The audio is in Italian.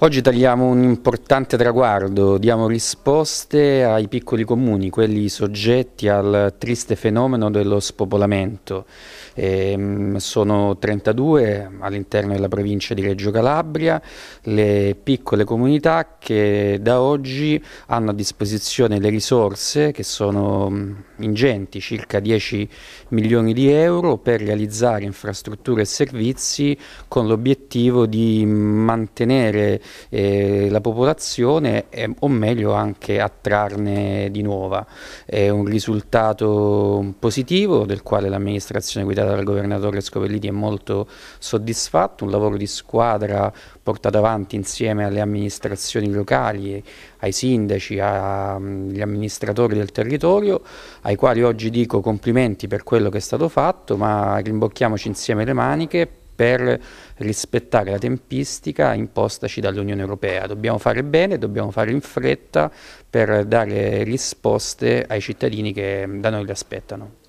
Oggi tagliamo un importante traguardo, diamo risposte ai piccoli comuni, quelli soggetti al triste fenomeno dello spopolamento. E, ehm, sono 32 all'interno della provincia di Reggio Calabria, le piccole comunità che da oggi hanno a disposizione le risorse che sono mm, ingenti, circa 10 milioni di euro per realizzare infrastrutture e servizi con l'obiettivo di mantenere eh, la popolazione eh, o meglio anche attrarne di nuova. È un risultato positivo del quale l'amministrazione guidata dal governatore Scopelliti è molto soddisfatto, un lavoro di squadra portato avanti insieme alle amministrazioni locali, ai sindaci, agli amministratori del territorio, ai quali oggi dico complimenti per quello che è stato fatto, ma rimbocchiamoci insieme le maniche per rispettare la tempistica impostaci dall'Unione Europea. Dobbiamo fare bene, dobbiamo fare in fretta per dare risposte ai cittadini che da noi le aspettano.